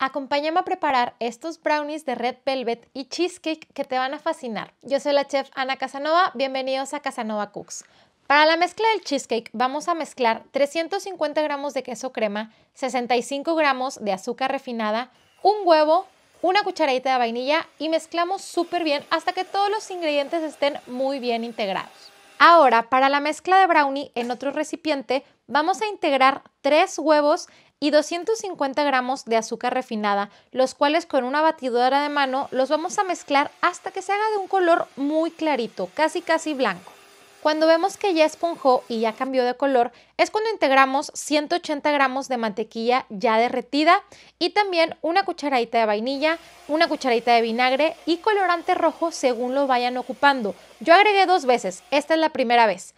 Acompáñame a preparar estos brownies de Red Velvet y Cheesecake que te van a fascinar. Yo soy la chef Ana Casanova, bienvenidos a Casanova Cooks. Para la mezcla del cheesecake vamos a mezclar 350 gramos de queso crema, 65 gramos de azúcar refinada, un huevo, una cucharadita de vainilla y mezclamos súper bien hasta que todos los ingredientes estén muy bien integrados. Ahora, para la mezcla de brownie en otro recipiente, vamos a integrar 3 huevos y 250 gramos de azúcar refinada, los cuales con una batidora de mano los vamos a mezclar hasta que se haga de un color muy clarito, casi casi blanco. Cuando vemos que ya esponjó y ya cambió de color, es cuando integramos 180 gramos de mantequilla ya derretida y también una cucharadita de vainilla, una cucharadita de vinagre y colorante rojo según lo vayan ocupando. Yo agregué dos veces, esta es la primera vez.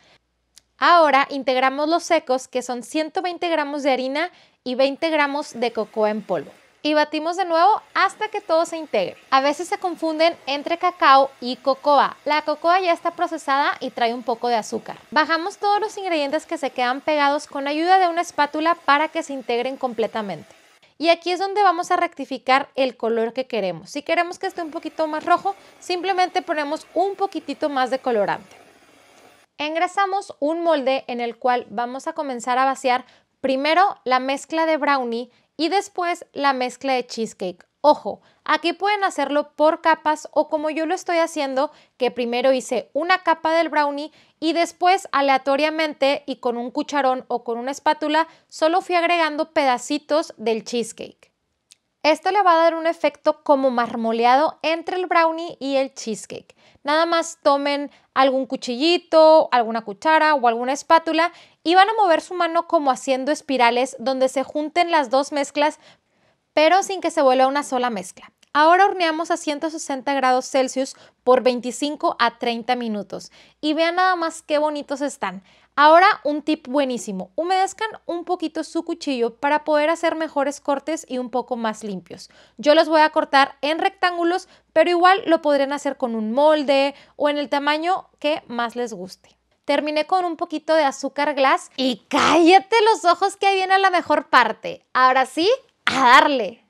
Ahora integramos los secos, que son 120 gramos de harina y 20 gramos de cocoa en polvo. Y batimos de nuevo hasta que todo se integre. A veces se confunden entre cacao y cocoa. La cocoa ya está procesada y trae un poco de azúcar. Bajamos todos los ingredientes que se quedan pegados con ayuda de una espátula para que se integren completamente. Y aquí es donde vamos a rectificar el color que queremos. Si queremos que esté un poquito más rojo, simplemente ponemos un poquitito más de colorante. Engrasamos un molde en el cual vamos a comenzar a vaciar primero la mezcla de brownie y después la mezcla de cheesecake. Ojo, aquí pueden hacerlo por capas o como yo lo estoy haciendo, que primero hice una capa del brownie y después aleatoriamente y con un cucharón o con una espátula solo fui agregando pedacitos del cheesecake. Esto le va a dar un efecto como marmoleado entre el brownie y el cheesecake. Nada más tomen algún cuchillito, alguna cuchara o alguna espátula y van a mover su mano como haciendo espirales donde se junten las dos mezclas pero sin que se vuelva una sola mezcla. Ahora horneamos a 160 grados Celsius por 25 a 30 minutos. Y vean nada más qué bonitos están. Ahora un tip buenísimo, humedezcan un poquito su cuchillo para poder hacer mejores cortes y un poco más limpios. Yo los voy a cortar en rectángulos, pero igual lo podrían hacer con un molde o en el tamaño que más les guste. Terminé con un poquito de azúcar glass y cállate los ojos que ahí viene la mejor parte. Ahora sí, a darle.